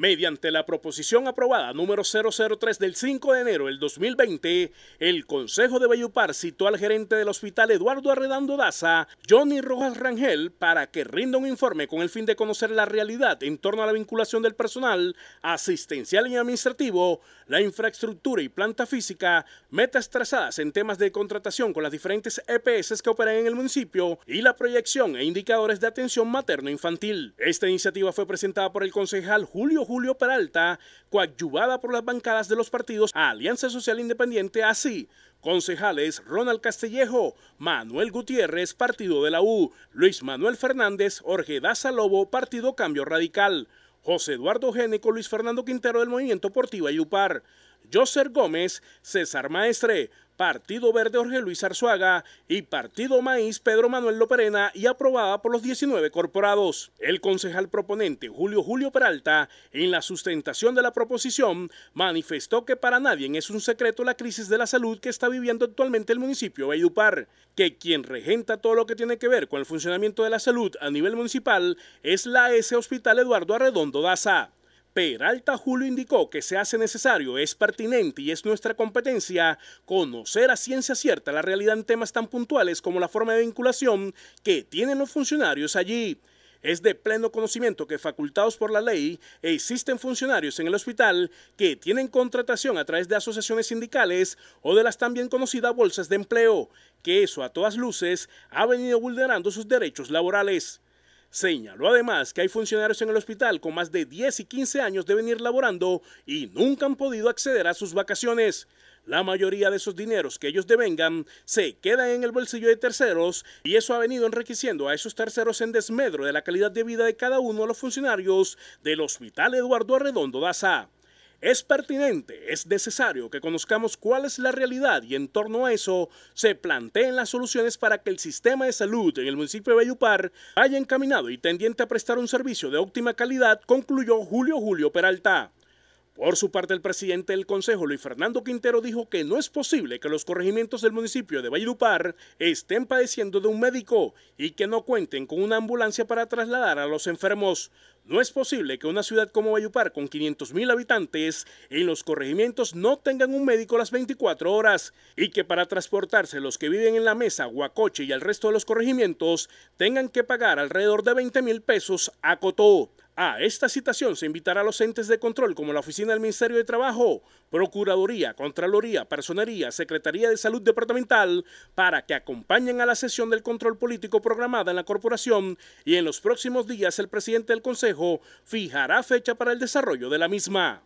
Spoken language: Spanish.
Mediante la proposición aprobada número 003 del 5 de enero del 2020, el Consejo de Bellupar citó al gerente del hospital Eduardo Arredando Daza, Johnny Rojas Rangel, para que rinda un informe con el fin de conocer la realidad en torno a la vinculación del personal asistencial y administrativo, la infraestructura y planta física, metas trazadas en temas de contratación con las diferentes EPS que operan en el municipio y la proyección e indicadores de atención materno-infantil. Esta iniciativa fue presentada por el concejal Julio Julio Peralta, coadyuvada por las bancadas de los partidos Alianza Social Independiente, así concejales Ronald Castellejo, Manuel Gutiérrez, Partido de la U, Luis Manuel Fernández, Jorge Daza Lobo, Partido Cambio Radical, José Eduardo Génico, Luis Fernando Quintero del Movimiento Portiva Upar. Joser Gómez, César Maestre, Partido Verde Jorge Luis Arzuaga y Partido Maíz Pedro Manuel Loperena y aprobada por los 19 corporados. El concejal proponente Julio Julio Peralta, en la sustentación de la proposición, manifestó que para nadie es un secreto la crisis de la salud que está viviendo actualmente el municipio de que quien regenta todo lo que tiene que ver con el funcionamiento de la salud a nivel municipal es la S Hospital Eduardo Arredondo Daza. Peralta Julio indicó que se hace necesario, es pertinente y es nuestra competencia conocer a ciencia cierta la realidad en temas tan puntuales como la forma de vinculación que tienen los funcionarios allí. Es de pleno conocimiento que, facultados por la ley, existen funcionarios en el hospital que tienen contratación a través de asociaciones sindicales o de las también conocidas bolsas de empleo, que eso a todas luces ha venido vulnerando sus derechos laborales. Señaló además que hay funcionarios en el hospital con más de 10 y 15 años de venir laborando y nunca han podido acceder a sus vacaciones. La mayoría de esos dineros que ellos devengan se quedan en el bolsillo de terceros y eso ha venido enriqueciendo a esos terceros en desmedro de la calidad de vida de cada uno de los funcionarios del Hospital Eduardo Arredondo Daza. Es pertinente, es necesario que conozcamos cuál es la realidad y en torno a eso se planteen las soluciones para que el sistema de salud en el municipio de Bellupar haya encaminado y tendiente a prestar un servicio de óptima calidad, concluyó Julio Julio Peralta. Por su parte, el presidente del Consejo, Luis Fernando Quintero, dijo que no es posible que los corregimientos del municipio de Valledupar estén padeciendo de un médico y que no cuenten con una ambulancia para trasladar a los enfermos. No es posible que una ciudad como Valledupar, con 500.000 habitantes, en los corregimientos no tengan un médico las 24 horas y que para transportarse los que viven en la mesa, Huacoche y el resto de los corregimientos tengan que pagar alrededor de 20 mil pesos a Cotó. A esta citación se invitará a los entes de control como la Oficina del Ministerio de Trabajo, Procuraduría, Contraloría, Personería, Secretaría de Salud Departamental para que acompañen a la sesión del control político programada en la corporación y en los próximos días el presidente del Consejo fijará fecha para el desarrollo de la misma.